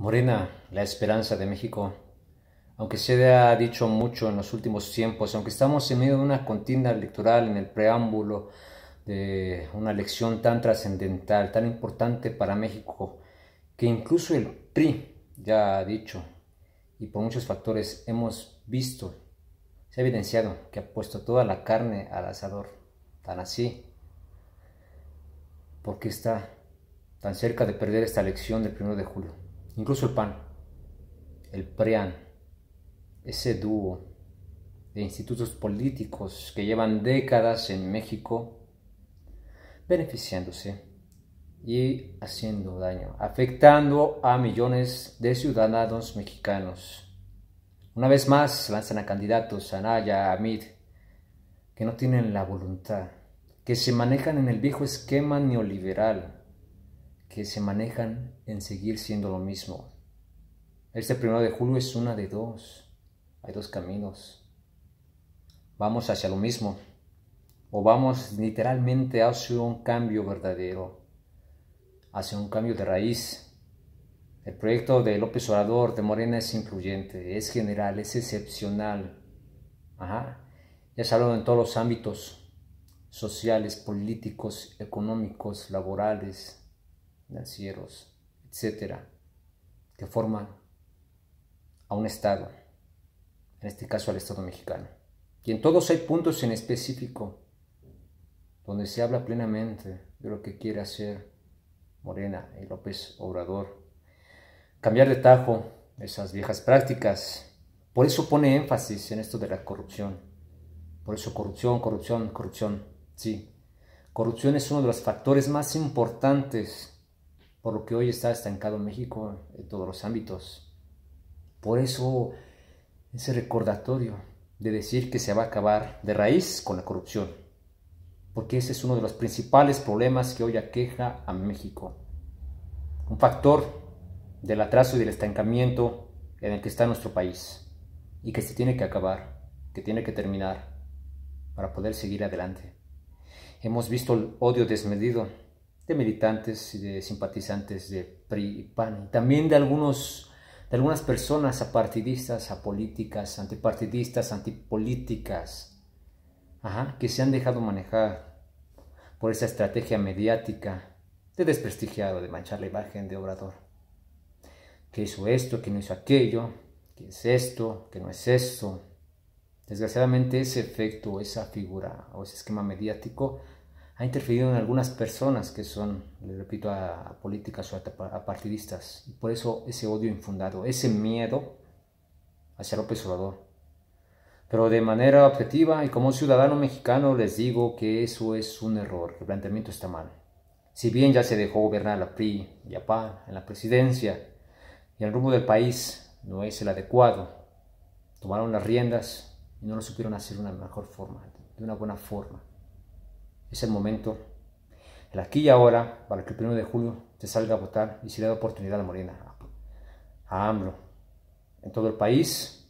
Morena, la esperanza de México. Aunque se ha dicho mucho en los últimos tiempos, aunque estamos en medio de una contienda electoral en el preámbulo de una elección tan trascendental, tan importante para México, que incluso el PRI ya ha dicho, y por muchos factores hemos visto, se ha evidenciado que ha puesto toda la carne al asador, tan así, porque está tan cerca de perder esta elección del 1 de julio. Incluso el PAN, el PREAN, ese dúo de institutos políticos que llevan décadas en México beneficiándose y haciendo daño, afectando a millones de ciudadanos mexicanos. Una vez más lanzan a candidatos, a Naya, a Mid, que no tienen la voluntad, que se manejan en el viejo esquema neoliberal, que se manejan en seguir siendo lo mismo. Este primero de julio es una de dos. Hay dos caminos. Vamos hacia lo mismo o vamos literalmente hacia un cambio verdadero, hacia un cambio de raíz. El proyecto de López Obrador de Morena es incluyente, es general, es excepcional. Ya se en todos los ámbitos sociales, políticos, económicos, laborales, financieros, etcétera, que forman a un Estado, en este caso al Estado mexicano. Y en todos hay puntos en específico donde se habla plenamente de lo que quiere hacer Morena y López Obrador. Cambiar de tajo esas viejas prácticas. Por eso pone énfasis en esto de la corrupción. Por eso corrupción, corrupción, corrupción. Sí, corrupción es uno de los factores más importantes por lo que hoy está estancado México en todos los ámbitos. Por eso ese recordatorio de decir que se va a acabar de raíz con la corrupción, porque ese es uno de los principales problemas que hoy aqueja a México. Un factor del atraso y del estancamiento en el que está nuestro país y que se tiene que acabar, que tiene que terminar para poder seguir adelante. Hemos visto el odio desmedido de militantes y de simpatizantes de PRI y PAN, también de, algunos, de algunas personas apartidistas, apolíticas, antipartidistas, antipolíticas, ajá, que se han dejado manejar por esa estrategia mediática de desprestigiado, de manchar la imagen de Obrador. Que hizo esto, que no hizo aquello, que es esto, que no es esto. Desgraciadamente ese efecto, esa figura o ese esquema mediático ha interferido en algunas personas que son, le repito, a, políticas o a, partidistas. Y por eso ese odio infundado, ese miedo hacia López Obrador. Pero de manera objetiva y como ciudadano mexicano les digo que eso es un error, el planteamiento está mal. Si bien ya se dejó gobernar la PRI y a PAN en la presidencia y el rumbo del país no es el adecuado, tomaron las riendas y no lo supieron hacer de una mejor forma, de una buena forma. Es el momento, el aquí y ahora, para que el 1 de julio se salga a votar y se le dé oportunidad a Morena, a AMLO, en todo el país.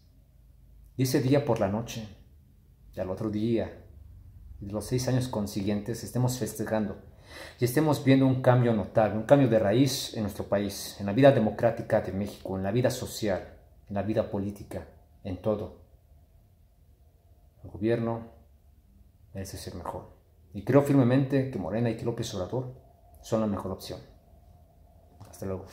Y ese día por la noche, y al otro día, y los seis años consiguientes, estemos festejando y estemos viendo un cambio notable, un cambio de raíz en nuestro país, en la vida democrática de México, en la vida social, en la vida política, en todo. El gobierno merece ser mejor. Y creo firmemente que Morena y que López Obrador son la mejor opción. Hasta luego.